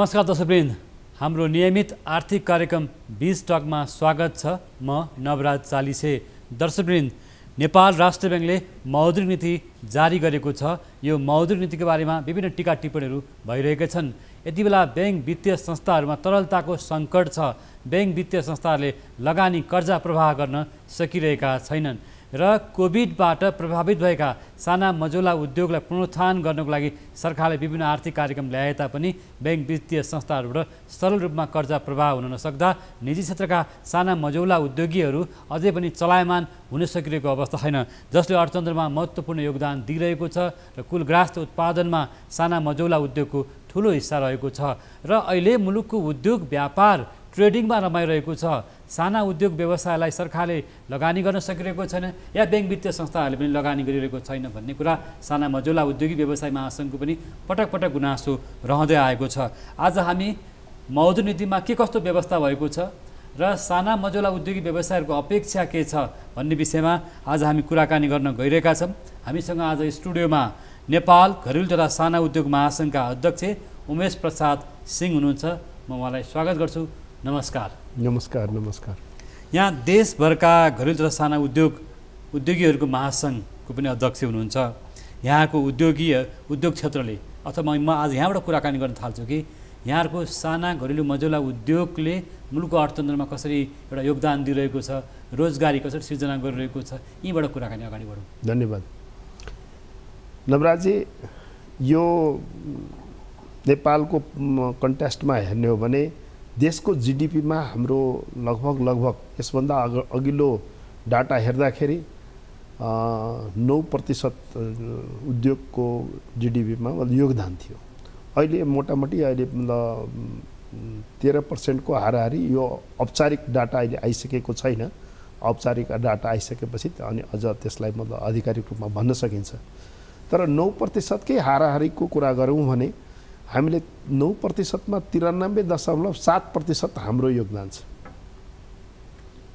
नमस्कार दर्शकवृन्द हाम्रो नियमित आर्थिक कार्यक्रम बिज टकमा स्वागत छ म नवराज चालिसे दर्शकवृन्द नेपाल राष्ट्र ब्याङ्कले मौद्रिक नीति जारी गरेको छ यो मौद्रिक नीतिको बारेमा विभिन्न टिका टिप्पणीहरू भइरहेका छन् यति बेला ब्याङ्क वित्तीय संस्थाहरूमा तरलताको सङ्कट छ ब्याङ्क वित्तीय संस्थाहरूले लगानी कर्जा प्रवाह गर्न सकिरहेका छैनन् र कोभिडबाट प्रभावित भएका साना मजौला उद्योगलाई पुनरुत्थान गर्नको लागि सरकारले विभिन्न आर्थिक कार्यक्रम ल्याए तापनि ब्याङ्क वित्तीय संस्थाहरूबाट सरल रूपमा कर्जा प्रवाह हुन नसक्दा निजी क्षेत्रका साना मजौला उद्योगीहरू अझै पनि चलायमान हुन सकिरहेको अवस्था छैन जसले अर्थतन्त्रमा महत्त्वपूर्ण योगदान दिइरहेको छ र कुल ग्रास्त उत्पादनमा साना मजौला उद्योगको ठुलो हिस्सा रहेको छ र अहिले मुलुकको उद्योग व्यापार ट्रेडिङमा रमाइरहेको छ साना उद्योग व्यवसायलाई सरकारले लगानी गर्न सकिरहेको छैन या ब्याङ्क वित्तीय संस्थाहरूले पनि लगानी गरिरहेको छैन भन्ने कुरा साना मजुला उद्योगिक व्यवसाय महासङ्घको पनि पटक पटक गुनासो रहँदै आएको छ आज हामी मौजु नीतिमा के कस्तो व्यवस्था भएको छ र साना मजुला उद्योगिक व्यवसायहरूको अपेक्षा के छ भन्ने विषयमा आज हामी कुराकानी गर्न गइरहेका छौँ हामीसँग आज स्टुडियोमा नेपाल घरेलु तथा साना उद्योग महासङ्घका अध्यक्ष उमेश प्रसाद सिंह हुनुहुन्छ म उहाँलाई स्वागत गर्छु नमस्कार नमस्कार नमस्कार यहाँ देशभरका घरेलु तथा साना उद्योग उद्योगीहरूको महासङ्घको पनि अध्यक्ष हुनुहुन्छ यहाँको उद्योगीय उद्योग क्षेत्रले अथवा म आज यहाँबाट कुराकानी गर्न थाल्छु कि यहाँहरूको साना घरेलु मजौला उद्योगले मुलुकको अर्थतन्त्रमा कसरी एउटा योगदान दिइरहेको छ रोजगारी कसरी सिर्जना गरिरहेको छ यहीँबाट कुराकानी अगाडि बढौँ धन्यवाद नवराजी यो नेपालको कन्टेस्टमा हेर्ने हो भने देशको जिडिपीमा हाम्रो लगभग लगभग यसभन्दा अग अघिल्लो डाटा हेर्दाखेरि नौ प्रतिशत उद्योगको जिडिपीमा योगदान थियो अहिले मोटामोटी अहिले तेह्र पर्सेन्टको हाराहारी यो औपचारिक डाटा अहिले आइसकेको छैन औपचारिक डाटा आइसकेपछि अनि अझ त्यसलाई मतलब आधिकारिक रूपमा भन्न सकिन्छ तर नौ प्रतिशतकै हाराहारीको कुरा गरौँ भने हामीले नौ प्रतिशतमा तिरानब्बे दशमलव सात प्रतिशत हाम्रो योगदान छ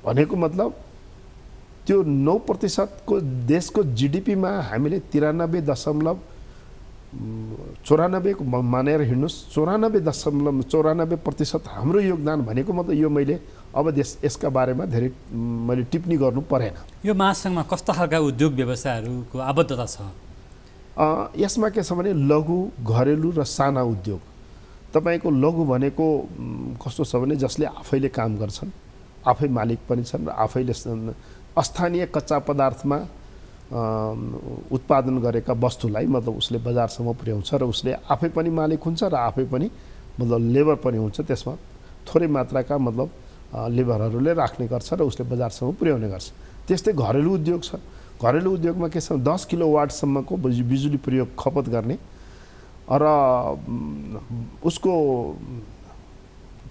भनेको मतलब त्यो नौ प्रतिशतको देशको जिडिपीमा हामीले तिरानब्बे दशमलव चौरानब्बेको मानेर हिँड्नुहोस् चौरानब्बे दशमलव चौरानब्बे प्रतिशत हाम्रो योगदान भनेको मतलब यो मैले अब देश यसका बारेमा धेरै मैले टिप्पणी गर्नु परेन यो महासङ्घमा कस्ता खालका उद्योग व्यवसायहरूको आबद्धता छ यसमा के छ भने लघु घरेलु र साना उद्योग तपाईँको लघु भनेको कस्तो छ भने जसले आफैले काम गर्छन् आफै मालिक पनि छन् र आफैले स्थानीय कच्चा पदार्थमा उत्पादन गरेका वस्तुलाई मतलब उसले बजारसम्म पुर्याउँछ र उसले आफै पनि मालिक हुन्छ र आफै पनि मतलब लेबर पनि हुन्छ त्यसमा थोरै मात्राका मतलब लेबरहरूले राख्ने गर्छ र उसले बजारसम्म पुर्याउने गर्छ त्यस्तै घरेलु उद्योग छ घरेलु उद्योगमा के छ दस किलो वाटसम्मको बिजुली प्रयोग खपत गर्ने र उसको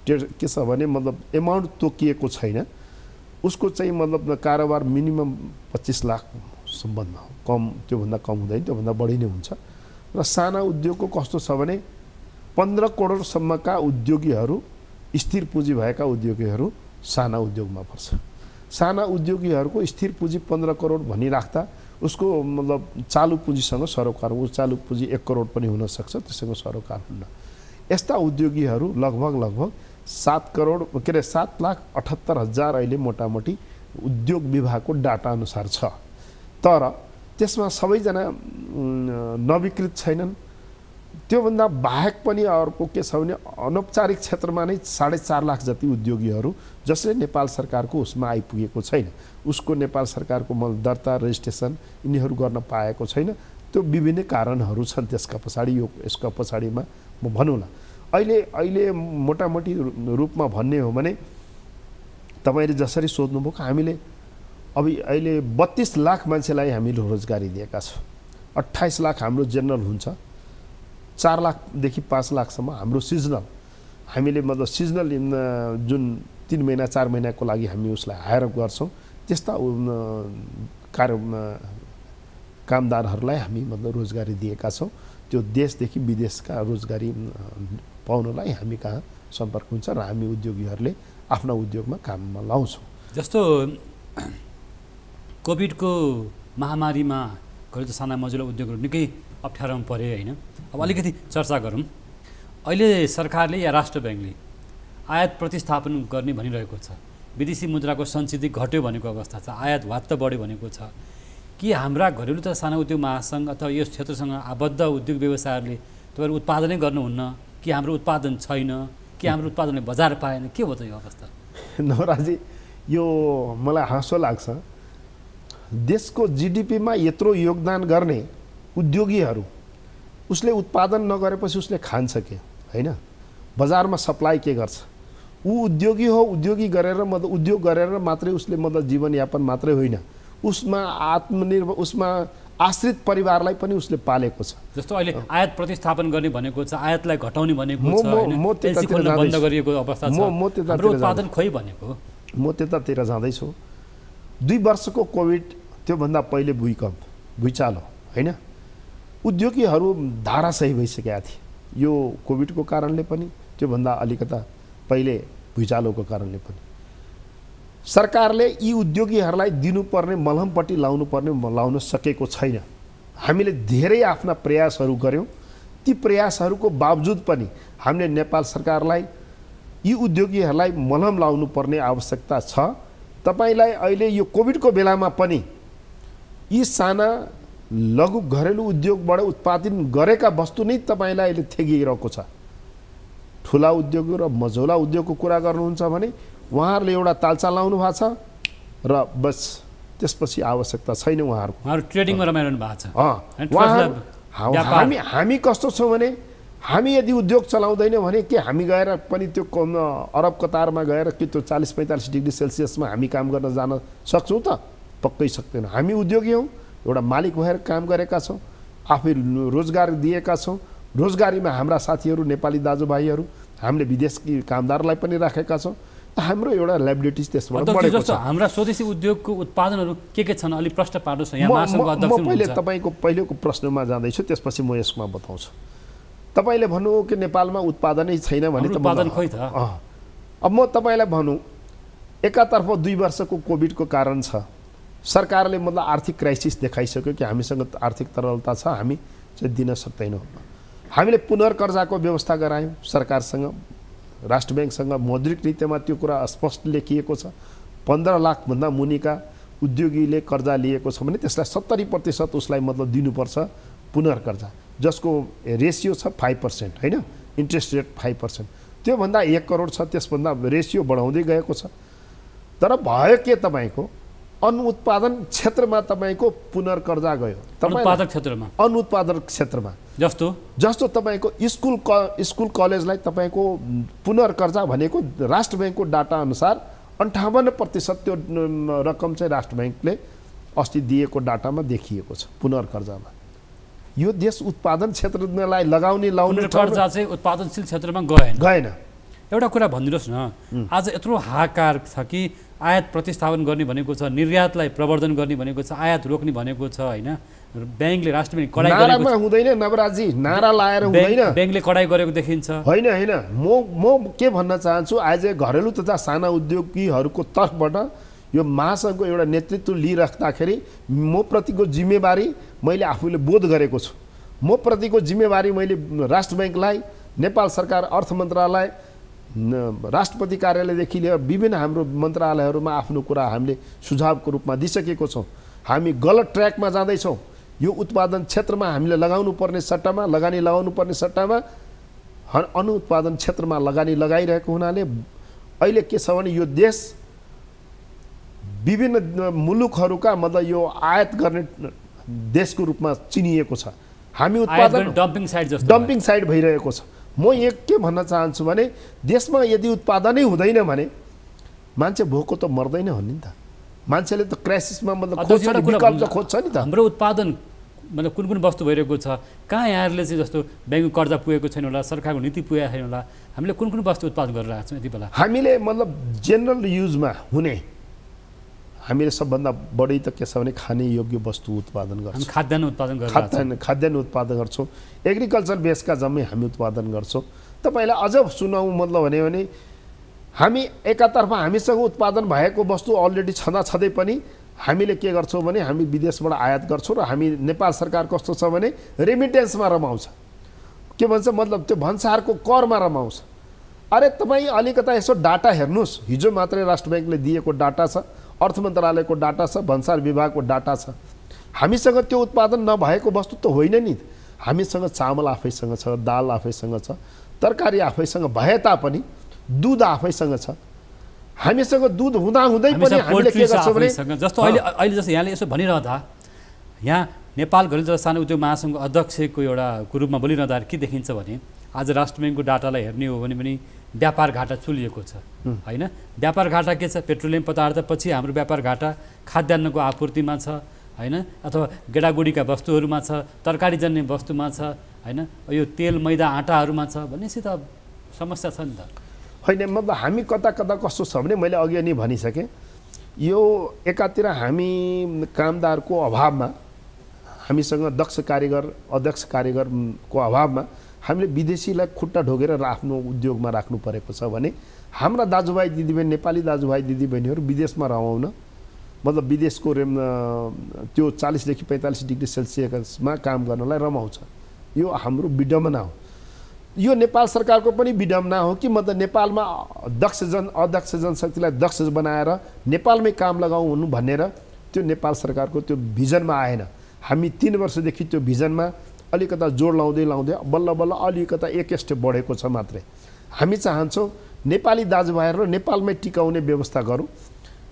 के छ भने मतलब एमाउन्ट तोकिएको छैन उसको चाहिँ मतलब कारोबार मिनिमम पच्चिस लाख सम्बन्धमा हो कम त्योभन्दा कम हुँदैन त्योभन्दा बढी नै हुन्छ र साना उद्योगको कस्तो छ भने पन्ध्र करोडसम्मका उद्योगीहरू स्थिर पुँजी भएका उद्योगीहरू साना उद्योगमा पर्छ साना उद्योगीहरूको स्थिर पुँजी पन्ध्र करोड भनिराख्दा उसको मतलब चालु पुँजीसँग सरोकार ऊ चालु पुँजी एक करोड पनि हुनसक्छ त्यसको सरोकार हुन्न यस्ता उद्योगीहरू लगभग लगभग सात करोड के अरे सात लाख अठहत्तर हजार अहिले मोटामोटी उद्योग विभागको डाटा अनुसार छ तर त्यसमा सबैजना नवीकृत छैनन् त्योभन्दा बाहेक पनि अर्को के छ भने अनौपचारिक क्षेत्रमा नै साढे चार लाख जति उद्योगीहरू जसले नेपाल सरकारको उसमा आइपुगेको छैन उसको नेपाल सरकारको मल दर्ता रेजिस्ट्रेसन यिनीहरू गर्न पाएको छैन त्यो विभिन्न कारणहरू छन् त्यसका पछाडि यो यसका पछाडिमा म भनौँला अहिले अहिले मोटामोटी रूपमा भन्ने हो भने तपाईँले जसरी सोध्नुभएको हामीले अब अहिले बत्तिस लाख मान्छेलाई हामीले रोजगारी दिएका छौँ अट्ठाइस लाख हाम्रो जेनरल हुन्छ चार लाखदेखि पाँच लाखसम्म हाम्रो सिजनल हामीले मतलब सिजनल जुन तिन महिना चार महिनाको लागि हामी उसलाई हायर गर्छौँ त्यस्ता कार्य कामदारहरूलाई हामी मतलब रोजगारी दिएका छौँ त्यो देशदेखि विदेशका रोजगारी पाउनलाई हामी कहाँ सम्पर्क हुन्छ र हामी उद्योगीहरूले आफ्ना उद्योगमा काममा लाउँछौँ जस्तो कोभिडको महामारीमा घरेलु साना मजुरा उद्योगहरू निकै अप्ठ्यारोमा परे होइन अब अलिकति चर्चा गरौँ अहिले सरकारले या राष्ट्र ब्याङ्कले आयात प्रतिस्थापन गर्ने भनिरहेको छ विदेशी मुद्राको सञ्चित घट्यो भनेको अवस्था छ आयात वात्त बढ्यो भनेको छ कि हाम्रा घरेलु तथा साना उद्योग महासङ्घ अथवा यस क्षेत्रसँग आबद्ध उद्योग व्यवसायहरूले तपाईँहरू उत्पादनै गर्नुहुन्न कि हाम्रो उत्पादन छैन कि हाम्रो उत्पादनले बजार पाएन के हो त यो अवस्था नवराजी यो मलाई हाँसो लाग्छ देशको जिडिपीमा यत्रो योगदान गर्ने उद्योगीहरू उसले उत्पादन नगरेपछि उसले खान्छ के होइन बजारमा सप्लाई के गर्छ ऊ उद्योगी हो उद्योगी गरेर मतलब उद्योग गरेर मात्रै उसले मतलब जीवनयापन मात्रै होइन उसमा आत्मनिर्भर उसमा आश्रित परिवारलाई पनि उसले पालेको छ जस्तो अहिले आयात प्रतिस्थापन गर्ने भनेको छ आयातलाई घटाउने भनेको बन्द गरिएको अवस्था छ म त्यतातिर उत्पादन खोइ भनेको म त्यतातिर जाँदैछु दुई वर्षको कोभिड त्योभन्दा पहिले भुइँकम्प भुइँचालो होइन उद्योगीहरू धारासही भइसकेका थिए यो कोभिडको कारणले पनि त्योभन्दा अलिकता पहिले भुइँचालोको कारणले पनि सरकारले यी उद्योगीहरूलाई दिनुपर्ने मलहमपट्टि पर्ने लाउन सकेको छैन हामीले धेरै आफ्ना प्रयासहरू गऱ्यौँ ती प्रयासहरूको बावजुद पनि हामीले नेपाल सरकारलाई यी उद्योगीहरूलाई मलहम लाउनु पर्ने आवश्यकता छ तपाईँलाई अहिले यो कोभिडको बेलामा पनि यी साना लघु घरेलु उद्योगबाट उत्पादन गरेका वस्तु नै तपाईँलाई अहिले थेगिरहेको छ ठुला उद्योग र मझौला उद्योगको कुरा गर्नुहुन्छ भने उहाँहरूले एउटा तालचा लाउनु भएको छ र बस त्यसपछि आवश्यकता छैन उहाँहरूको ट्रेडिङमा रमाइरहनु भएको छ हामी हामी कस्तो छौँ भने हामी यदि उद्योग चलाउँदैनौँ भने के हामी गएर पनि त्यो अरब कतारमा गएर कि त्यो चालिस पैँतालिस डिग्री सेल्सियसमा हामी काम गर्न जान सक्छौँ त पक्कै सक्दैनौँ हामी उद्योगी हौँ एउटा मालिक भएर काम गरेका छौँ आफै रोजगार दिएका छौँ रोजगारीमा हाम्रा साथीहरू नेपाली दाजुभाइहरू हामीले विदेशकी कामदारलाई पनि राखेका छौँ हाम्रो एउटा लाइबिलिटिज त्यसबाट बढेको छ हाम्रा स्वदेशी उद्योगको उत्पादनहरू के के छन् अलिक प्रश्न पार्नुहोस् यहाँ म पहिले तपाईँको पहिलोको प्रश्नमा जाँदैछु त्यसपछि म यसमा बताउँछु तपाईँले भन्नु हो कि नेपालमा उत्पादनै छैन भने त उत्पादन खोइ त अब म तपाईँलाई भनौँ एकातर्फ दुई वर्षको कोभिडको कारण छ सरकारले मतलब आर्थिक क्राइसिस देखाइसक्यो कि हामीसँग आर्थिक तरलता छ हामी चाहिँ दिन सक्दैनौँ हामीले पुनर्कर्जाको व्यवस्था गरायौँ सरकारसँग राष्ट्र ब्याङ्कसँग मौद्रिक नीतिमा त्यो कुरा स्पष्ट लेखिएको छ पन्ध्र लाखभन्दा मुनिका उद्योगीले कर्जा लिएको छ भने त्यसलाई सत्तरी प्रतिशत उसलाई मतलब दिनुपर्छ पुनर्कर्जा जसको रेसियो छ फाइभ पर्सेन्ट होइन इन्ट्रेस्ट रेट फाइभ पर्सेन्ट त्योभन्दा एक करोड छ त्यसभन्दा रेसियो बढाउँदै गएको छ तर भयो के तपाईँको अनुत्पादन क्षेत्रमा तपाईँको पुनर्कर्जा गयो तपाईँ क्षेत्रमा अनुत्पादन क्षेत्रमा जस्तो जस्तो तपाईँको स्कुल क स्कुल कलेजलाई तपाईँको पुनर्कर्जा भनेको राष्ट्र ब्याङ्कको डाटा अनुसार अन्ठाउन्न प्रतिशत त्यो रकम चाहिँ राष्ट्र ब्याङ्कले अस्ति दिएको डाटामा देखिएको छ पुनर्कर्जामा यो देश उत्पादन क्षेत्रलाई लगाउने लाउने कर्जा चाहिँ उत्पादनशील क्षेत्रमा गएन गएन एउटा कुरा भनिदिनुहोस् न आज यत्रो हाकार छ कि आयात प्रतिस्थापन गर्ने भनेको छ निर्यातलाई प्रवर्धन गर्ने भनेको छ आयात रोक्ने भनेको छ होइन ब्याङ्कले राष्ट्र हुँदैन नवराजी नारा लाएर हुँदैन ब्याङ्कले कडाई गरेको देखिन्छ होइन होइन म म के भन्न चाहन्छु आज घरेलु तथा साना उद्योगीहरूको तर्फबाट यो महासङ्घको एउटा नेतृत्व लिइराख्दाखेरि म प्रतिको जिम्मेवारी मैले आफूले बोध गरेको छु म प्रतिको जिम्मेवारी मैले राष्ट्र ब्याङ्कलाई नेपाल सरकार अर्थ मन्त्रालय राष्ट्रपति कार्यालयदेखि लिएर विभिन्न हाम्रो मन्त्रालयहरूमा आफ्नो कुरा हामीले सुझावको रूपमा दिइसकेको छौँ हामी गलत ट्र्याकमा जाँदैछौँ यो उत्पादन क्षेत्रमा हामीले लगाउनु पर्ने सट्टामा लगानी लगाउनु पर्ने सट्टामा अनुत्पादन क्षेत्रमा लगानी लगाइरहेको हुनाले अहिले के छ भने यो देश विभिन्न मुलुकहरूका मतलब यो आयात गर्ने देशको रूपमा चिनिएको छ हामी उत्पादन डम्पिङ साइड डम्पिङ साइड भइरहेको छ म एक के भन्न चाहन्छु भने देशमा यदि उत्पादनै हुँदैन भने मान्छे भोको त मर्दैन हो नि त मान्छेले त क्राइसिसमा मतलब खोज्छ नि त हाम्रो उत्पादन मतलब कुन कुन वस्तु भइरहेको छ कहाँ यहाँहरूले चाहिँ जस्तो ब्याङ्क कर्जा पुगेको छैन होला सरकारको नीति पुगेको छैन होला हामीले कुन कुन वस्तु उत्पादन गरिरहेको छौँ यति बेला हामीले मतलब जेनरल युजमा हुने हामीले सबभन्दा बढी त के छ भने खाने योग्य वस्तु उत्पादन गर्छौँ खाद्यान्न उत्पादन खाद्यान्न खाद्यान्न उत्पादन गर्छौँ एग्रिकल्चर बेसका जम्मै हामी उत्पादन गर्छौँ तपाईँलाई अझ सुनाउँ मतलब भन्यो भने हामी एकातर्फ हामीसँग उत्पादन भएको वस्तु अलरेडी छँदा छँदै पनि हामीले के गर्छौँ भने हामी विदेशबाट आयात गर्छौँ र हामी नेपाल सरकार कस्तो छ भने रेमिटेन्समा रमाउँछ के भन्छ मतलब त्यो भन्सारको करमा रमाउँछ अरे तपाईँ अलिकता यसो डाटा हेर्नुहोस् हिजो मात्रै राष्ट्र ब्याङ्कले दिएको डाटा छ अर्थ मन्त्रालयको डाटा छ भन्सार विभागको डाटा छ हामीसँग त्यो उत्पादन नभएको वस्तु त होइन नि हामीसँग चामल आफैसँग छ दाल आफैसँग छ तरकारी आफैसँग भए तापनि दुध आफैसँग छ हामीसँग दुध हुँदाहुँदै पनि जस्तो अहिले अहिले जस्तो यहाँले यसो भनिरहँदा यहाँ नेपाल घरेलु सानो उद्योग महासङ्घको अध्यक्षको एउटा ग्रुपमा बोलिरहँदाखेरि के देखिन्छ भने आज राष्ट्र ब्याङ्कको डाटालाई हेर्ने हो भने पनि व्यापार घाटा चुलिएको छ होइन व्यापार घाटा के छ पेट्रोलियम पदार्थ पछि हाम्रो व्यापार घाटा खाद्यान्नको आपूर्तिमा छ होइन अथवा गेडागुडीका वस्तुहरूमा छ तरकारी जन्ने वस्तुमा छ होइन यो तेल मैदा आँटाहरूमा छ भनेपछि त समस्या छ नि त होइन म हामी कता कता कस्तो छ भने मैले अघि नै भनिसकेँ यो एकातिर हामी कामदारको अभावमा हामीसँग दक्ष कारिगर अध्यक्ष कारिगरको अभावमा हामीले विदेशीलाई खुट्टा रा आफ्नो उद्योगमा राख्नु परेको छ भने हाम्रा दाजुभाइ दिदीबहिनी नेपाली दाजुभाइ दिदीबहिनीहरू विदेशमा रमाउन मतलब विदेशको रेम त्यो चालिसदेखि पैँतालिस डिग्री सेल्सियसमा काम गर्नलाई रमाउँछ यो हाम्रो विडम्बना हो यो नेपाल सरकारको पनि विडम्बना हो कि मतलब नेपालमा दक्ष जन अध्यक्ष जनशक्तिलाई दक्ष बनाएर नेपालमै काम लगाउँ हुनु भनेर त्यो नेपाल सरकारको त्यो भिजनमा आएन हामी तिन वर्षदेखि त्यो भिजनमा अलिकता जोड लाउँदै लाउँदै बल्ल बल्ल अलिकता एक स्टेप बढेको छ मात्रै हामी चाहन्छौँ नेपाली दाजुभाइहरू नेपालमै टिकाउने व्यवस्था गरौँ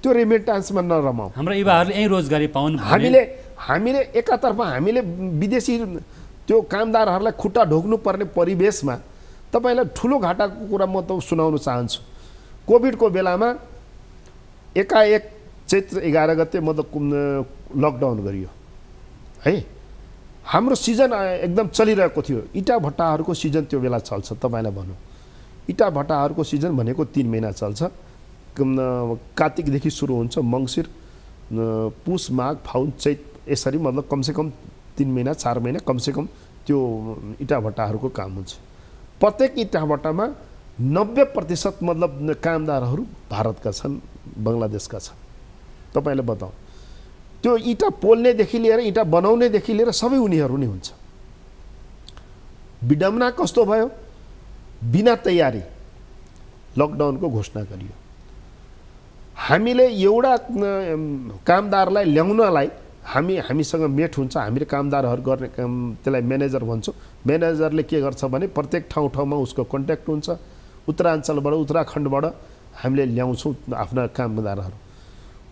त्यो रेमिटान्समा नरमाउँ हाम्रो युवाहरूले यहीँ रोजगारी पाउनु हामीले हामीले एकातर्फ हामीले विदेशी त्यो कामदारहरूलाई खुट्टा ढोक्नुपर्ने परिवेशमा तपाईँलाई ठुलो घाटाको कुरा म त सुनाउन चाहन्छु कोभिडको बेलामा एकाएक चैत्र एघार गते म त लकडाउन गरियो है हाम्रो सिजन एकदम चलिरहेको थियो इँटा भट्टाहरूको सिजन त्यो बेला चल्छ तपाईँलाई भनौँ इँटा भट्टाहरूको सिजन भनेको तिन महिना चल्छ कार्तिकदेखि सुरु हुन्छ मङ्सिर पुस माघ फाउन चैत यसरी मतलब कमसेकम तिन महिना चार महिना कमसेकम त्यो इटा भट्टाहरूको काम हुन्छ प्रत्येक इँटा भट्टामा नब्बे प्रतिशत मतलब कामदारहरू भारतका छन् बङ्गलादेशका छन् तपाईँले बताउँ त्यो इँटा पोल्नेदेखि लिएर इँटा बनाउनेदेखि लिएर सबै उनीहरू नै हुन्छ विडम्बना कस्तो भयो बिना तयारी लकडाउनको घोषणा गरियो हामीले एउटा कामदारलाई ल्याउनलाई हामी हामीसँग मेट हुन्छ हामीले कामदारहरू गर्ने काम त्यसलाई म्यानेजर भन्छौँ म्यानेजरले के गर्छ भने प्रत्येक ठाउँ ठाउँमा उसको कन्ट्याक्ट हुन्छ उत्तराञ्चलबाट उत्तराखण्डबाट हामीले ल्याउँछौँ आफ्ना कामदारहरू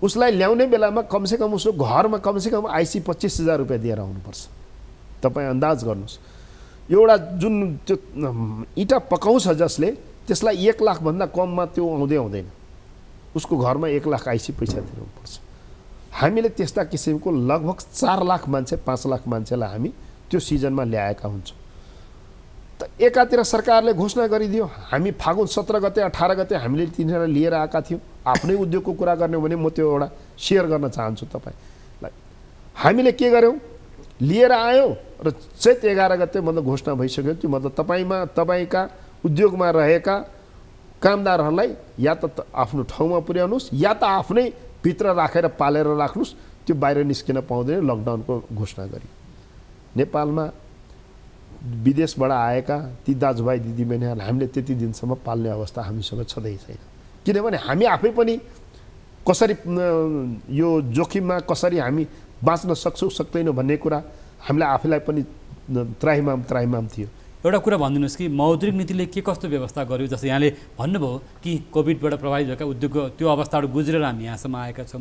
उसलाई ल्याउने बेलामा कमसेकम उसको घरमा कमसेकम आइसी पच्चिस हजार रुपियाँ दिएर आउनुपर्छ तपाईँ अन्दाज गर्नुहोस् एउटा जुन त्यो इँटा पकाउँछ जसले त्यसलाई एक लाखभन्दा कममा त्यो आउँदै आउँदैन उसको घरमा एक लाख आइसी पैसा दिनुपर्छ हामीले त्यस्ता किसिमको लगभग चार लाख मान्छे पाँच लाख मान्छेलाई हामी त्यो सिजनमा ल्याएका हुन्छौँ त एकातिर सरकारले घोषणा गरिदियो हामी फागुन सत्र गते अठार गते हामीले तिनीहरूलाई लिएर आएका थियौँ आफ्नै उद्योगको कुरा गर्ने हो भने म त्यो एउटा सेयर गर्न चाहन्छु तपाईँलाई हामीले के गर्यौँ लिएर आयौँ र चैत एघार गते मतलब घोषणा भइसक्यो त्यो मतलब तपाईँमा तपाईँका उद्योगमा रहेका कामदारहरूलाई या त आफ्नो ठाउँमा पुर्याउनुहोस् या त आफ्नै भित्र राखेर पालेर राख्नुहोस् त्यो बाहिर निस्किन पाउँदैन लकडाउनको घोषणा गरियो नेपालमा विदेशबाट आएका ती दाजुभाइ दिदीबहिनीहरूलाई हामीले त्यति दिनसम्म पाल्ने अवस्था हामीसँग छँदै छैन किनभने हामी आफै पनि कसरी यो जोखिममा कसरी हामी बाँच्न सक्छौँ सक्दैनौँ भन्ने कुरा हामीलाई आफैलाई पनि त्राहिमाम त्राहिमाम थियो एउटा कुरा भनिदिनुहोस् कि मौद्रिक नीतिले के कस्तो व्यवस्था गर्यो जस्तो यहाँले भन्नुभयो कि कोभिडबाट प्रभावित भएका उद्योग त्यो अवस्थाहरू गुज्रेर हामी यहाँसम्म आएका छौँ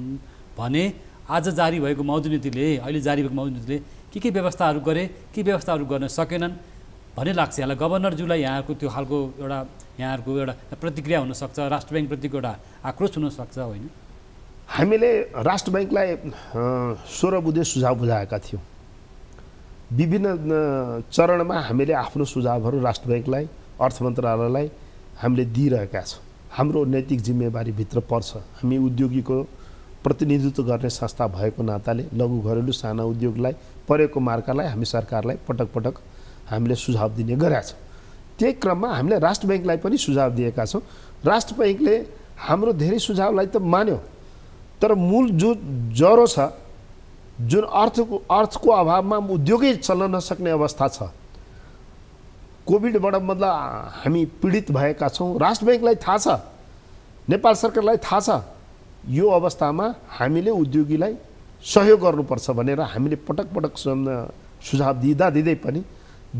भने आज जारी भएको मौद्रिक नीतिले अहिले जारी भएको मौद्रिक नीतिले के के व्यवस्थाहरू गरे के व्यवस्थाहरू गर्न सकेनन् भन्ने लाग्छ यहाँलाई गभर्नरज्यूलाई यहाँहरूको त्यो खालको एउटा यहाँहरूको एउटा प्रतिक्रिया हुनसक्छ राष्ट्र ब्याङ्कप्रतिको एउटा आक्रोश हुनसक्छ होइन हामीले राष्ट्र ब्याङ्कलाई सोह्र बुधे सुझाव बुझाएका थियौँ विभिन्न चरणमा हामीले आफ्नो सुझावहरू राष्ट्र ब्याङ्कलाई अर्थ मन्त्रालयलाई हामीले दिइरहेका छौँ हाम्रो नैतिक जिम्मेवारीभित्र पर्छ हामी उद्योगीको प्रतिनिधित्व गर्ने संस्था भएको नाताले लघु घरेलु साना उद्योगलाई परेको मार्कालाई हामी सरकारलाई पटक पटक हामीले सुझाव दिने गरेका छौँ त्यही क्रममा हामीले राष्ट्र ब्याङ्कलाई पनि सुझाव दिएका छौँ राष्ट्र ब्याङ्कले हाम्रो धेरै सुझावलाई त मान्यो तर मूल जो ज्वरो छ जुन अर्थको अर्थको अभावमा उद्योगै चल्न नसक्ने अवस्था छ कोभिडबाट मतलब हामी पीडित भएका छौँ राष्ट्र ब्याङ्कलाई थाहा छ नेपाल सरकारलाई थाहा छ यो अवस्थामा हामीले उद्योगीलाई सहयोग गर्नुपर्छ भनेर हामीले पटक पटक सुझाव दिँदा दिँदै पनि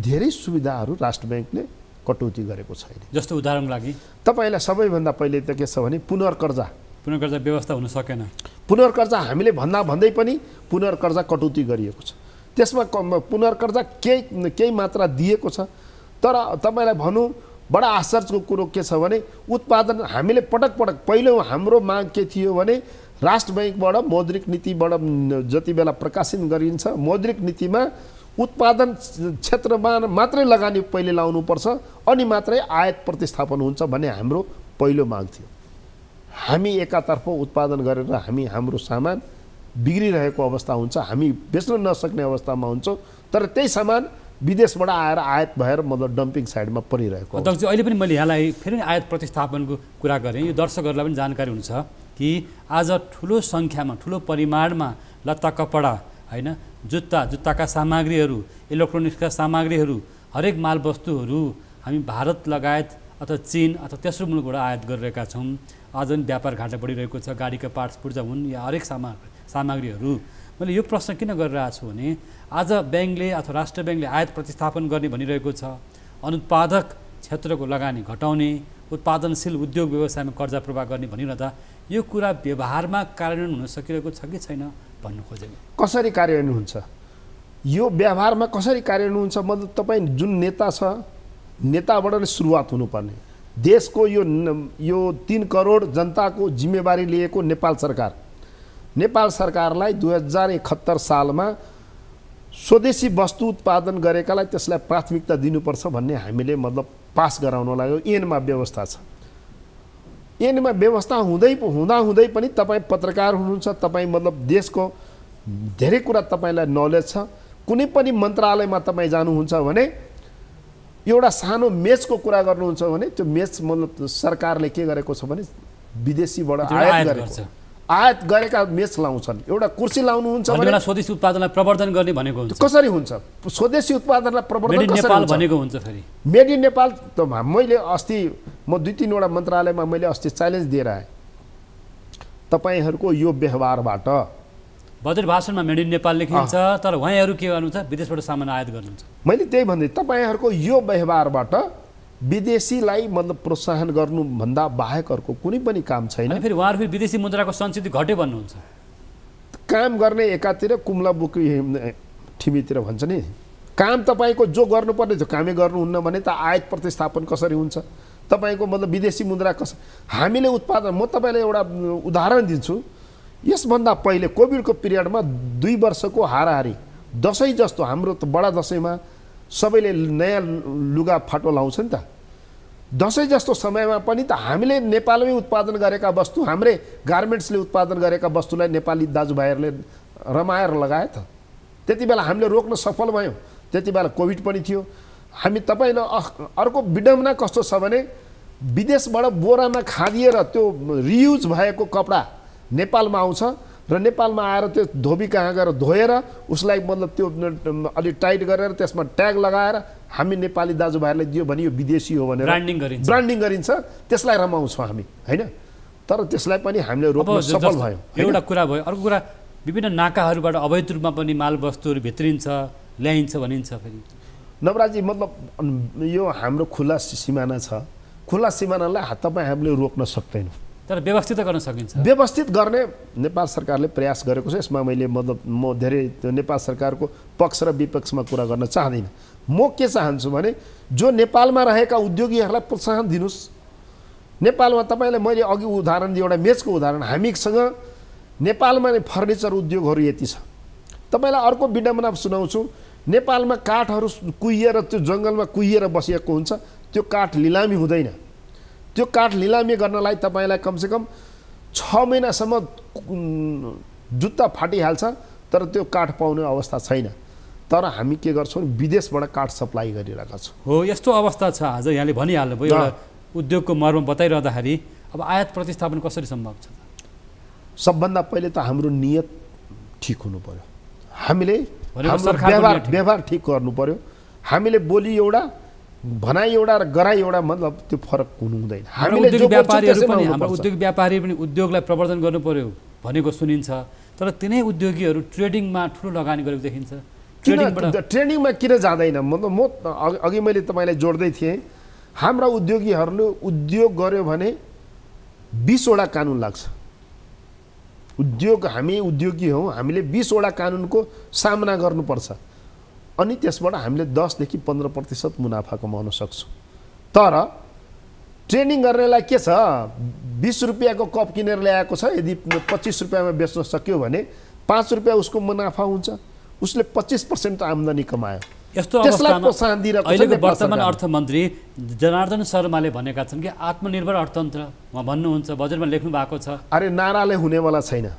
धेरै सुविधाहरू राष्ट्र ब्याङ्कले कटौती गरेको छैन जस्तो उदाहरणको लागि तपाईँलाई सबैभन्दा पहिले त के छ भने पुनर्कर्जा पुनर्कर्जा व्यवस्था हुन सकेन पुनर्कर्जा हामीले भन्दा भन्दै पनि पुनर्कर्जा कटौती गरिएको छ त्यसमा पुनर्कर्जा केही केही मात्रा दिएको छ तर तपाईँलाई भनौँ बडा आश्चर्यको कुरो के छ भने उत्पादन हामीले पटक पटक पहिलो हाम्रो माग के थियो भने राष्ट्र ब्याङ्कबाट मौद्रिक नीतिबाट जति बेला प्रकाशित गरिन्छ मौद्रिक नीतिमा उत्पादन क्षेत्रमा मात्रै लगानी पहिले लाउनुपर्छ अनि मात्रै आयात प्रतिस्थापन हुन्छ भन्ने हाम्रो पहिलो माग थियो हामी एकातर्फ उत्पादन गरेर हामी हाम्रो सामान बिग्रिरहेको अवस्था हुन्छ हामी बेच्न नसक्ने अवस्थामा हुन्छौँ तर त्यही सामान विदेशबाट आएर आयात भएर मतलब डम्पिङ साइडमा परिरहेको अध्यक्ष अहिले पनि मैले यहाँलाई फेरि आयात प्रतिस्थापनको कुरा गरेँ यो दर्शकहरूलाई पनि जानकारी हुन्छ कि आज ठुलो सङ्ख्यामा ठुलो परिमाणमा लत्ता कपडा होइन जुत्ता जुत्ताका सामग्रीहरू इलेक्ट्रोनिक्सका सामग्रीहरू हरेक मालवस्तुहरू हामी भारत लगायत अथवा चिन अथवा तेस्रो मुलुकबाट आयात गरिरहेका छौँ आज पनि व्यापार घाटा बढिरहेको छ गाडीका पार्ट्स पूर्जा हुन् या हरेक सामा सामग्रीहरू मैले यो प्रश्न किन गरिरहेको छु भने आज ब्याङ्कले अथवा राष्ट्र ब्याङ्कले आयात प्रतिस्थापन गर्ने भनिरहेको छ अनुत्पादक क्षेत्रको लगानी घटाउने उत्पादनशील उद्योग व्यवसायमा कर्जा प्रवाह गर्ने भनिरहँदा यो कुरा व्यवहारमा कार्यान्वयन हुन सकिरहेको छ कि छैन भन्नु खोजेको कसरी कार्यान्वयन हुन्छ यो व्यवहारमा कसरी कार्यान्वयन हुन्छ मतलब तपाईँ जुन नेता छ नेताबाट नै सुरुवात हुनुपर्ने देशको यो यो तिन करोड जनताको जिम्मेवारी लिएको नेपाल सरकार नेपाल सरकारलाई दुई हजार एकहत्तर सालमा स्वदेशी वस्तु उत्पादन गरेकालाई त्यसलाई प्राथमिकता दिनुपर्छ भन्ने हामीले मतलब पास गराउन लाग्यो एनमा व्यवस्था छ एनमा व्यवस्था हुँदै हुँदाहुँदै पनि तपाईँ पत्रकार हुनुहुन्छ तपाईँ मतलब देशको धेरै कुरा तपाईँलाई नलेज छ कुनै पनि मन्त्रालयमा तपाईँ जानुहुन्छ भने एउटा सानो मेचको कुरा गर्नुहुन्छ भने त्यो मेच मतलब सरकारले के गरेको छ भने विदेशीबाट आयात गरेको छ आयात गरेका मेच लाउँछन् एउटा कुर्सी लाउनुहुन्छ भने स्वदेशी उत्पादनलाई प्रवर्धन गर्ने भनेको हुन्छ कसरी हुन्छ स्वदेशी उत्पादनलाई प्रवर्धन नेपाल भनेको हुन्छ फेरि मेड इन नेपाल त मैले अस्ति म दुई तिनवटा मन्त्रालयमा मैले अस्ति च्यालेन्ज दिएर आएँ तपाईँहरूको यो व्यवहारबाट बजेट भाषणमा मेड इन नेपाल लेखिन्छ तर उहाँहरू के गर्नुहुन्छ विदेशबाट सामान आयात गर्नुहुन्छ मैले त्यही भन्दै तपाईँहरूको यो व्यवहारबाट विदेशीलाई मतलब प्रोत्साहन गर्नुभन्दा बाहेक अर्को कुनै पनि काम छैन फेरि उहाँहरू फेरि विदेशी मुद्राको सञ्चित घट्यो भन्नुहुन्छ काम गर्ने एकातिर कुम्ला बुकी ठिमीतिर भन्छ नि काम तपाईँको जो गर्नुपर्ने थियो कामै गर्नुहुन्न भने त आयात प्रतिस्थापन कसरी हुन्छ तपाईँको मतलब विदेशी मुद्रा कस हामीले उत्पादन म तपाईँलाई एउटा उदाहरण दिन्छु यसभन्दा पहिले कोभिडको पिरियडमा दुई वर्षको हाराहारी दसैँ जस्तो हाम्रो त बडा दसैँमा सबैले नयाँ लुगा फाटो लाउँछ नि त दसैँ जस्तो समयमा पनि त हामीले नेपालमै उत्पादन गरेका वस्तु हाम्रै गार्मेन्ट्सले उत्पादन गरेका वस्तुलाई नेपाली दाजुभाइहरूले रमाएर लगाए त त्यति बेला हामीले रोक्न सफल भयौँ त्यति बेला कोभिड पनि थियो हामी तपाईँ अर्को विडम्बना कस्तो छ भने विदेशबाट बोरामा खादिएर त्यो रियुज भएको कपडा नेपालमा आउँछ र नेपालमा आएर त्यो धोबी कहाँ गएर धोएर उसलाई मतलब त्यो अलिक टाइट गरेर त्यसमा ट्याग लगाएर हामी नेपाली दाजुभाइहरूलाई दियो भने यो विदेशी हो भनेर ब्रान्डिङ गरिन्छ ब्रान्डिङ गरिन्छ त्यसलाई रमाउँछौँ हामी होइन तर त्यसलाई पनि हामीले रोक्न सफल भयो एउटा कुरा भयो अर्को कुरा विभिन्न नाकाहरूबाट अवैध रूपमा पनि मालवस्तुहरू भित्रिन्छ ल्याइन्छ भनिन्छ फेरि नवराजी मतलब यो हाम्रो खुला सिमाना छ खुला सिमानालाई तपाईँ हामीले रोक्न सक्दैनौँ तर व्यवस्थित गर्न सकिन्छ व्यवस्थित गर्ने नेपाल सरकारले प्रयास गरेको छ यसमा मैले मतलब म धेरै नेपाल सरकारको पक्ष र विपक्षमा कुरा गर्न चाहदिनँ म के चाहन्छु भने जो नेपालमा रहेका उद्योगीहरूलाई प्रोत्साहन दिनुहोस् नेपालमा तपाईँलाई मैले अघि उदाहरण दिएँ एउटा मेचको उदाहरण हामीसँग नेपालमा नै फर्निचर उद्योगहरू यति छ तपाईँलाई अर्को विडम्बना सुनाउँछु नेपालमा काठहरू कुहिएर त्यो जङ्गलमा कुहिएर बसिएको हुन्छ त्यो काठ लिलामी हुँदैन त्यो काठ लिलामी गर्नलाई तपाईँलाई कमसेकम छ महिनासम्म जुत्ता फाटिहाल्छ तर त्यो काठ पाउने अवस्था छैन तर हामी के गर्छौँ विदेशबाट काठ सप्लाई गरिरहेका छौँ हो यस्तो अवस्था छ आज यहाँले भनिहाल्नुभयो एउटा उद्योगको मर्म बताइरहँदाखेरि अब आयात प्रतिस्थापन कसरी सम्भव छ सबभन्दा पहिले त हाम्रो नियत ठिक हुनु पऱ्यो हामीले व्यवहार व्यवहार ठिक गर्नु पऱ्यो हामीले बोली एउटा भनाइ एउटा र गराइ एउटा मतलब त्यो फरक हुनु हुँदैन उद्योग व्यापारीहरू पनि हाम्रो उद्योग व्यापारी पनि उद्योगलाई प्रवर्धन गर्नु पर्यो भनेको सुनिन्छ तर तिनै उद्योगीहरू ट्रेडिङमा ठुलो लगानी गरेको देखिन्छ ट्रेडिङमा किन जाँदैन मतलब म अघि मैले तपाईँलाई जोड्दै थिएँ हाम्रा उद्योगीहरूले उद्योग गर्यो भने बिसवटा कानुन लाग्छ उद्योग हामी उद्योगी हौँ हामीले बिसवटा कानुनको सामना गर्नुपर्छ अनि त्यसबाट हामीले दसदेखि पन्ध्र प्रतिशत मुनाफा कमाउन सक्छौँ तर ट्रेनिङ गर्नेलाई के छ बिस रुपियाँको कप किनेर ल्याएको छ यदि पच्चिस रुपियाँमा बेच्न सक्यो भने पाँच रुपियाँ उसको मुनाफा हुन्छ उसले पच्चिस पर्सेन्ट आम्दानी कमायो यस्तो अहिलेको वर्तमान अर्थमन्त्री जनार्दन शर्माले भनेका छन् कि आत्मनिर्भर अर्थतन्त्र उहाँ भन्नुहुन्छ बजेटमा लेख्नु भएको छ अरे नाराले हुनेवाला छैन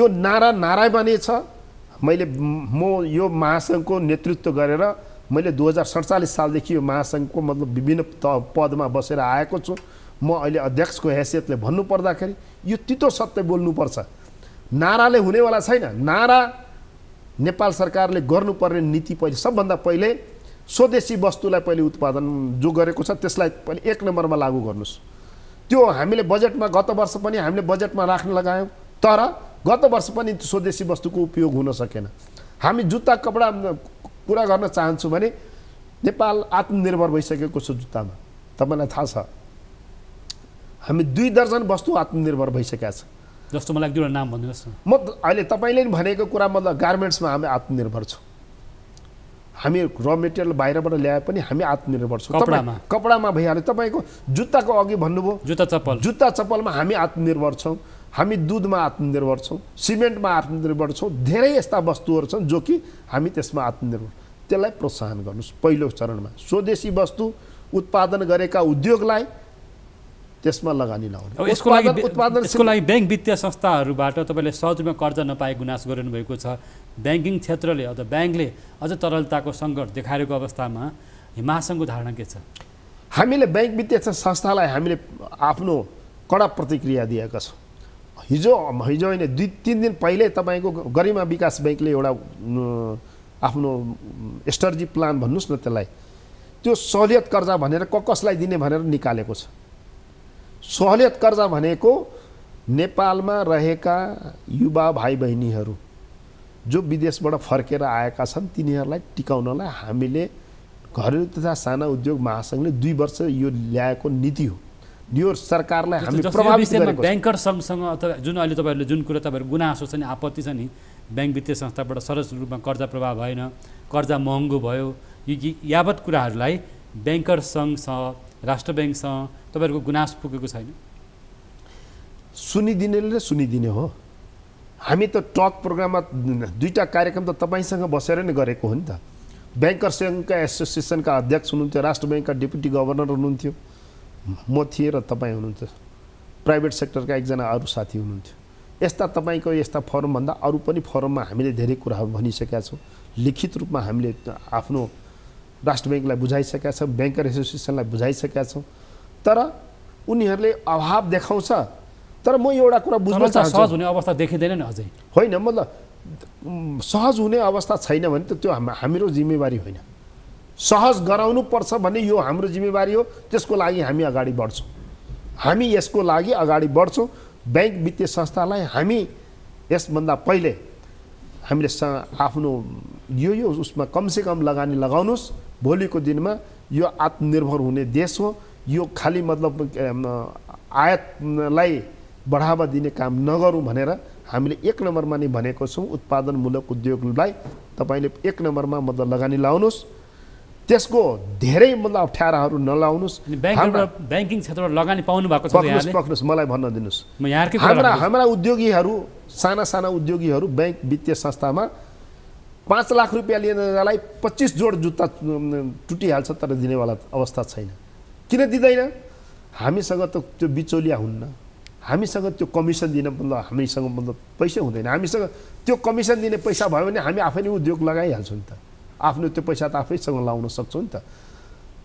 यो नारा नारा छ मैले म यो महासङ्घको नेतृत्व गरेर मैले दुई हजार सडचालिस सालदेखि यो महासङ्घको मतलब विभिन्न पदमा बसेर आएको छु म अहिले अध्यक्षको हैसियतले भन्नुपर्दाखेरि यो तितो सत्य बोल्नुपर्छ नाराले हुनेवाला छैन नारा नेपाल सरकारले गर्नुपर्ने नीति पहिले सबभन्दा पहिले स्वदेशी वस्तुलाई पहिले उत्पादन जो गरेको छ त्यसलाई पहिले एक नम्बरमा लागू गर्नुहोस् त्यो हामीले बजेटमा गत वर्ष पनि हामीले बजेटमा राख्न लगायौँ तर गत वर्ष पनि स्वदेशी वस्तुको उपयोग हुन सकेन हामी जुत्ता कपडा कुरा गर्न चाहन्छौँ भने नेपाल आत्मनिर्भर भइसकेको छ जुत्तामा तपाईँलाई थाहा छ हामी दुई दर्जन वस्तु आत्मनिर्भर भइसकेका छ जस्तो मलाई दुईवटा नाम भनिदिनुहोस् न म अहिले तपाईँले भनेको कुरा मतलब गार्मेन्ट्समा हामी आत्मनिर्भर छौँ हामी र मेटेरियल बाहिरबाट ल्याए पनि हामी आत्मनिर्भर छौँ कपडामा कपडामा भइहाल्यो तपाईँको जुत्ताको अघि भन्नुभयो जुत्ता चप्पल जुत्ता चप्पलमा हामी आत्मनिर्भर छौँ हामी दुधमा आत्मनिर्भर छौँ सिमेन्टमा आत्मनिर्भर छौँ धेरै यस्ता वस्तुहरू छन् जो कि हामी त्यसमा आत्मनिर्भर त्यसलाई प्रोत्साहन गर्नुहोस् पहिलो चरणमा स्वदेशी वस्तु उत्पादन गरेका उद्योगलाई त्यसमा लगानी लगाउने यसको लागि उत्पादन यसको लागि ब्याङ्क वित्तीय संस्थाहरूबाट तपाईँले सहज रूपमा कर्जा नपाए गुनासो भएको छ ब्याङ्किङ क्षेत्रले अथवा ब्याङ्कले अझ तरलताको सङ्कट देखाएको अवस्थामा महासङ्घको धारणा के छ हामीले ब्याङ्क वित्तीय संस्थालाई हामीले आफ्नो कडा प्रतिक्रिया दिएका छौँ हिजो हिजो होइन दुई तिन दिन पहिले तपाईँको गरिमा विकास ब्याङ्कले एउटा आफ्नो स्ट्रजी प्लान भन्नुहोस् न त्यसलाई त्यो सहुलियत कर्जा भनेर क कसलाई दिने भनेर निकालेको छ सहुलियत कर्जा भनेको नेपालमा रहेका युवा भाइ बहिनीहरू जो विदेशबाट फर्केर आएका छन् तिनीहरूलाई टिकाउनलाई हामीले घरेलु तथा साना उद्योग महासङ्घले दुई वर्ष यो ल्याएको नीति हो यो सरकारलाई हामी प्रभावित ब्याङ्कर सङ्घसँग अथवा जुन अहिले तपाईँहरूले जुन कुरा तपाईँहरू गुनासो छ नि आपत्ति छ नि ब्याङ्क वित्तीय संस्थाबाट सरस रूपमा कर्जा प्रभाव भएन कर्जा महँगो भयो यी यावत कुराहरूलाई ब्याङ्कर सङ्घसँग राष्ट्र ब्याङ्कसँग तपाईँहरूको गुनासो पुगेको छैन सुनिदिनेले सुनिदिने हो हामी त टक प्रोग्राममा दुईवटा कार्यक्रम त तपाईँसँग बसेर नै गरेको हो नि त ब्याङ्कर सङ्घका एसोसिएसनका अध्यक्ष हुनुहुन्थ्यो राष्ट्र ब्याङ्कका डेपुटी गभर्नर हुनुहुन्थ्यो म थिएँ र तपाईँ हुनुहुन्छ प्राइभेट सेक्टरका एकजना अरू साथी हुनुहुन्थ्यो यस्ता तपाईँको यस्ता फोरमभन्दा अरू पनि फोरममा हामीले धेरै कुराहरू भनिसकेका छौँ लिखित रूपमा हामीले आफ्नो राष्ट्र ब्याङ्कलाई बुझाइसकेका छौँ ब्याङ्कर एसोसिएसनलाई बुझाइसकेका छौँ तर उनीहरूले अभाव देखाउँछ तर म एउटा कुरा बुझ्न चाहन्छु सहज हुने अवस्था देखिँदैन नि अझै होइन मतलब सहज हुने अवस्था छैन भने त त्यो हाम्रो जिम्मेवारी होइन सहज गराउनुपर्छ भन्ने यो हाम्रो जिम्मेवारी हो त्यसको लागि हामी अगाडि बढ्छौँ हामी यसको लागि अगाडि बढ्छौँ ब्याङ्क वित्तीय संस्थालाई हामी यसभन्दा पहिले हामीले आफ्नो यो यो उसमा कमसे कम लगानी लगाउनुहोस् भोलिको दिनमा यो आत्मनिर्भर हुने देश हो यो खालि मतलब आयातलाई बढावा दिने काम नगरौँ भनेर हामीले एक नम्बरमा नै भनेको छौँ उत्पादनमूलक उद्योगलाई तपाईँले एक नम्बरमा मतलब लगानी लाउनुहोस् त्यसको धेरै मतलब अप्ठ्याराहरू नलाउनुहोस् ब्याङ्किङ क्षेत्रमा लगानी पाउनु भएको छ पक्नुहोस् मलाई भन्न दिनुहोस् हाम्रा हाम्रा उद्योगीहरू साना साना उद्योगीहरू ब्याङ्क वित्तीय संस्थामा पाँच लाख रुपियाँ लिनेलाई पच्चिस जोड जुत्ता टुटिहाल्छ तर दिनेवाला अवस्था छैन किन दिँदैन हामीसँग त त्यो बिचौलिया हुन्न हामीसँग त्यो कमिसन दिन मतलब हामीसँग मतलब पैसै हुँदैन हामीसँग त्यो कमिसन दिने पैसा भयो भने हामी आफै नै उद्योग लगाइहाल्छौँ नि त आफ्नो त्यो पैसा त आफैसँग लाउन सक्छौ नि त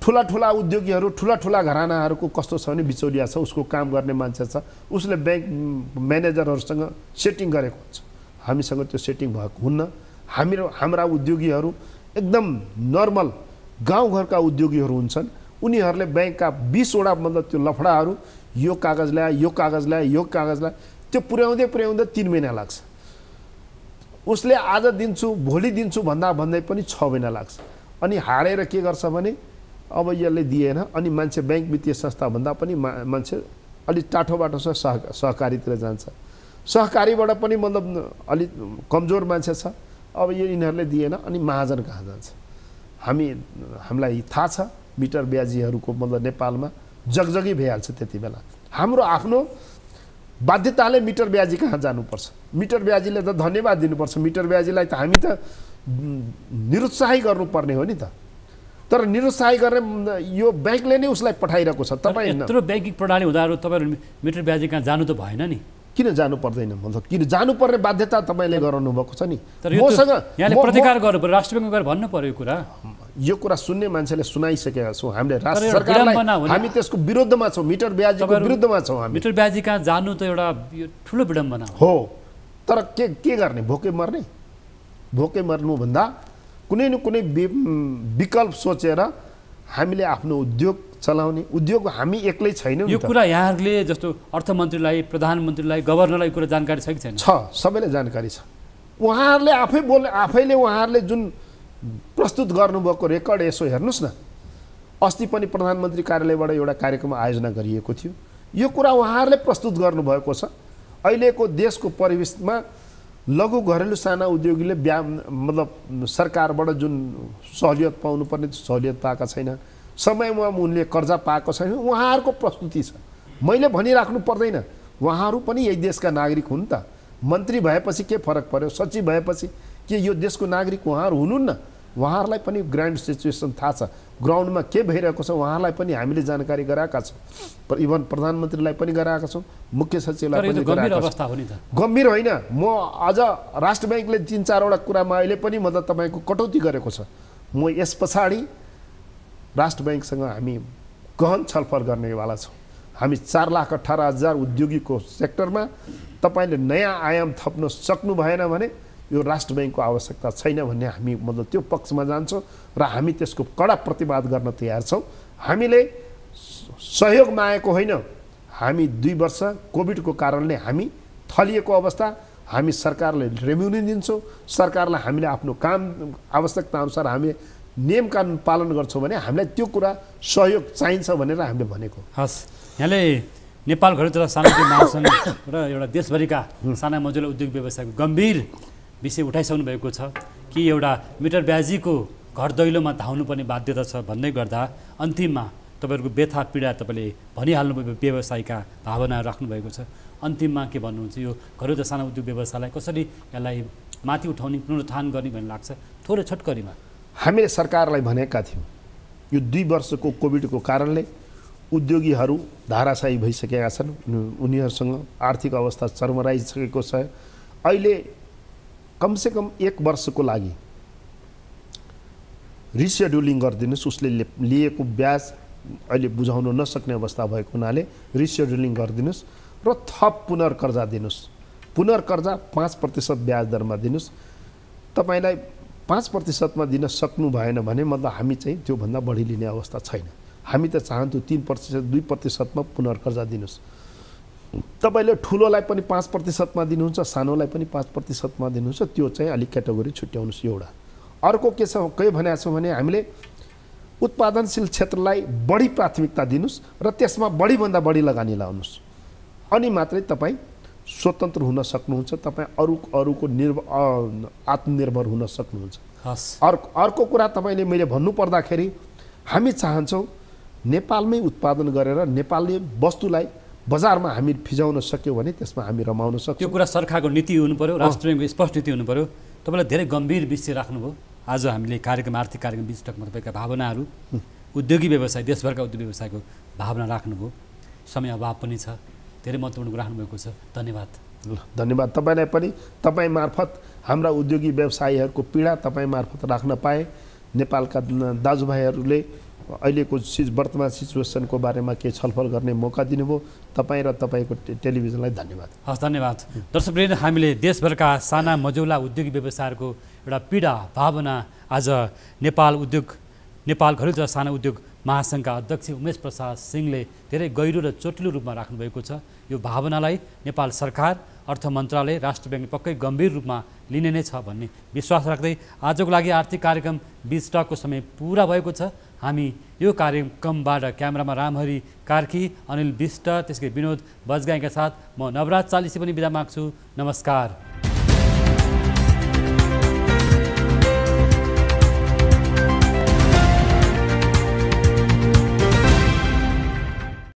ठुला ठुला उद्योगीहरू ठुला ठुला घरानाहरूको कस्तो छ भने बिचौलिया छ उसको काम गर्ने मान्छे छ उसले ब्याङ्क म्यानेजरहरूसँग सेटिङ गरेको हुन्छ हामीसँग त्यो सेटिङ भएको हुन्न हामी हाम्रा उद्योगीहरू एकदम नर्मल गाउँघरका उद्योगीहरू हुन्छन् उनीहरूले ब्याङ्कका बिसवटा मतलब त्यो लफडाहरू यो कागज ल्याए यो कागज ल्याए यो कागज ल्याए त्यो पुर्याउँदै पुर्याउँदै तिन महिना लाग्छ उसले आज दिन्छु भोलि दिन्छु भन्दा भन्दै पनि छ महिना लाग्छ अनि हारेर के गर्छ भने अब यसले दिएन अनि मान्छे ब्याङ्क वित्तीय संस्थाभन्दा पनि मा मान्छे अलिक टाठो बाटो छ सह सहकारीतिर जान्छ सहकारीबाट पनि मतलब अलिक कमजोर मान्छे छ अब यो यिनीहरूले दिएन अनि महाजन कहाँ जान्छ हामी हामीलाई थाहा छ मिटर ब्याजीहरूको मतलब नेपालमा जगजगी भइहाल्छ त्यति बेला हाम्रो आफ्नो बाध्यताले मिटर ब्याजी कहाँ जानुपर्छ मिटर ब्याजीले त धन्यवाद दिनुपर्छ मिटर ब्याजीलाई त हामी त निरुत्साही गर्नुपर्ने हो नि त तर निरुत्साही गर्ने यो ब्याङ्कले नै उसलाई पठाइरहेको छ तपाईँ यत्रो ब्याङ्किङ प्रणाली हुँदा तपाईँहरू मिटर ब्याजी कहाँ जानु त भएन नि किन जानु पर्दैन मतलब किन जानुपर्ने बाध्यता तपाईँले गराउनु भएको छ नि मसँग प्रतिकार गर्नु पऱ्यो राष्ट्र ब्याङ्क गएर भन्नु पर्यो कुरा यो कुरा सुन्ने मान्छेले सुनाइसकेका छौँ हामीले हामी त्यसको विरुद्धमा छौँ मिटर ब्याजीको विरुद्धमा छौँ हामी मिटर ब्याजी कहाँ जानु त एउटा ठुलो विडम्बना हो तर के के गर्ने भोकै मर्ने भोकै मर्नुभन्दा कुनै न कुनै विकल्प सोचेर हामीले आफ्नो उद्योग चलाउने उद्योग हामी एक्लै छैनौँ यो कुरा यहाँहरूले जस्तो अर्थमन्त्रीलाई प्रधानमन्त्रीलाई गभर्नरलाई कुरा जानकारी छ कि छैन छ सबैलाई जानकारी छ उहाँहरूले आफै बोल्ने आफैले उहाँहरूले जुन प्रस्तुत गर्नुभएको रेकर्ड यसो हेर्नुहोस् न अस्ति पनि प्रधानमन्त्री कार्यालयबाट एउटा कार्यक्रम आयोजना गरिएको थियो यो कुरा उहाँहरूले प्रस्तुत गर्नुभएको छ अहिलेको देशको परिवेशमा लघु घरेलु साना उद्योगीले व्या मतलब सरकारबाट जुन सहुलियत पाउनुपर्ने सहुलियत पाएका छैन समयमा उनले कर्जा पाएको छैन उहाँहरूको प्रस्तुति छ मैले भनिराख्नु पर्दैन उहाँहरू पनि यही देशका नागरिक हुन् त मन्त्री भएपछि के फरक पर्यो सचिव भएपछि के यो देशको नागरिक उहाँहरू हुनुहुन्न उहाँहरूलाई पनि ग्रान्ड सिचुएसन थाहा छ ग्राउन्डमा के भइरहेको छ उहाँहरूलाई पनि हामीले जानकारी गराएका छौँ इभन प्रधानमन्त्रीलाई पनि गराएका छौँ मुख्य सचिवलाई पनि गराएका गम्भीर होइन म आज राष्ट्र ब्याङ्कले तिन चारवटा कुरामा अहिले पनि मतलब तपाईँको कटौती गरेको छ म यस पछाडि राष्ट्र ब्याङ्कसँग हामी गहन छलफल गर्नेवाला छौँ हामी चार लाख अठार हजार उद्योगीको सेक्टरमा तपाईँले नयाँ आयाम थप्न सक्नु भएन भने यो राष्ट्र ब्याङ्कको आवश्यकता छैन भन्ने हामी मतलब त्यो पक्षमा जान्छौँ र हामी त्यसको कडा प्रतिवाद गर्न तयार छौँ हामीले सहयोग मागेको होइन हामी दुई वर्ष कोभिडको कारणले हामी थलिएको अवस्था हामी सरकारले रेभ्यू नै दिन्छौँ सरकारलाई हामीले आफ्नो काम आवश्यकता अनुसार हामी नियम कानुन पालन गर्छौँ भने हामीलाई त्यो कुरा सहयोग चाहिन्छ भनेर हामीले भनेको हस् यहाँले नेपाल घरतिर सानो महासङ्घ र एउटा देशभरिका साना मजुला उद्योग व्यवसायको गम्भीर विषय उठाइसक्नु भएको छ कि एउटा मिटर ब्याजीको घर दैलोमा धाउनुपर्ने बाध्यता छ भन्दै गर्दा अन्तिममा तपाईँहरूको व्यथा पीडा तपाईँले भनिहाल्नुभयो व्यवसायका भावना राख्नुभएको छ अन्तिममा के भन्नुहुन्छ यो घर साना उद्योग व्यवसायलाई कसरी यसलाई माथि उठाउने पुनरुत्थान गर्ने भन्ने लाग्छ थोरै छोटकरीमा हामीले सरकारलाई भनेका थियौँ यो दुई वर्षको कोभिडको कारणले उद्योगीहरू धाराशायी भइसकेका छन् उनीहरूसँग आर्थिक अवस्था चरमराइसकेको छ अहिले कमसेकम एक वर्षको लागि रिसेड्युलिङ गरिदिनुहोस् उसले लिएको ब्याज अहिले बुझाउन नसक्ने अवस्था भएको हुनाले रिसेड्युलिङ गरिदिनुहोस् र थप पुनर्कर्जा दिनुहोस् पुनर्कर्जा पाँच प्रतिशत ब्याज दरमा दिनुहोस् तपाईँलाई पाँच प्रतिशतमा दिन सक्नु भएन भने मतलब हामी चाहिँ त्योभन्दा बढी लिने अवस्था छैन हामी त चाहन्छौँ तिन प्रतिशत दुई प्रतिशतमा पुनर्कर्जा दिनुहोस् तपाईँले ठुलोलाई पनि पाँच प्रतिशतमा दिनुहुन्छ सानोलाई पनि पाँच प्रतिशतमा दिनुहुन्छ त्यो चाहिँ अलिक क्याटेगोरी छुट्याउनुहोस् एउटा अर्को के छ के भनेको छौँ भने हामीले उत्पादनशील क्षेत्रलाई बढी प्राथमिकता दिनुहोस् र त्यसमा बढीभन्दा बढी लगानी लाउनुहोस् अनि मात्रै तपाईँ स्वतन्त्र हुन सक्नुहुन्छ तपाईँ अरू अरूको निर्भ आत्मनिर्भर हुन सक्नुहुन्छ अर्को अर्को कुरा तपाईँले मैले भन्नुपर्दाखेरि हामी चाहन्छौँ नेपालमै उत्पादन गरेर नेपाली वस्तुलाई बजारमा हामी फिजाउन सक्यौँ भने त्यसमा हामी रमाउन सक्छौँ त्यो कुरा सरकारको नीति हुनु पऱ्यो राष्ट्र स्पष्ट नीति हुनु पऱ्यो तपाईँलाई धेरै गम्भीर विषय राख्नुभयो आज हामीले कार्यक्रम आर्थिक कार्यक्रम बिचमा तपाईँका भावनाहरू उद्योगी व्यवसाय देशभरका उद्योग व्यवसायको भावना राख्नुभयो समय अभाव पनि छ धेरै महत्त्वपूर्ण कुरा राख्नुभएको छ धन्यवाद ल धन्यवाद तपाईँलाई पनि तपाईँ मार्फत हाम्रा उद्योगी व्यवसायीहरूको पीडा तपाईँ मार्फत राख्न पाएँ नेपालका दाजुभाइहरूले अहिलेको सिच वर्तमान सिचुएसनको बारेमा केही छलफल गर्ने मौका दिनुभयो तपाईँ र तपाईँको टेलिभिजनलाई धन्यवाद हस् धन्यवाद दर्शक हामीले देशभरका साना मजौला उद्योग व्यवसायहरूको एउटा पीडा भावना आज नेपाल उद्योग नेपाल घरेलु तथा साना उद्योग महासङ्घका अध्यक्ष उमेश प्रसाद सिंहले धेरै गहिरो र चोटिलो रूपमा राख्नुभएको छ यो भावनालाई नेपाल सरकार अर्थ मन्त्रालय राष्ट्र ब्याङ्कले पक्कै गम्भीर रूपमा लिने नै छ भन्ने विश्वास राख्दै आजको लागि आर्थिक कार्यक्रम बिस टकको समय पुरा भएको छ हामी यो कार्यक्रमबाट क्यामेरामा रामहरि कार्की अनिल विष्ट त्यसकै विनोद बजगाईका साथ म नवराज चालिसी पनि बिदा माग्छु नमस्कार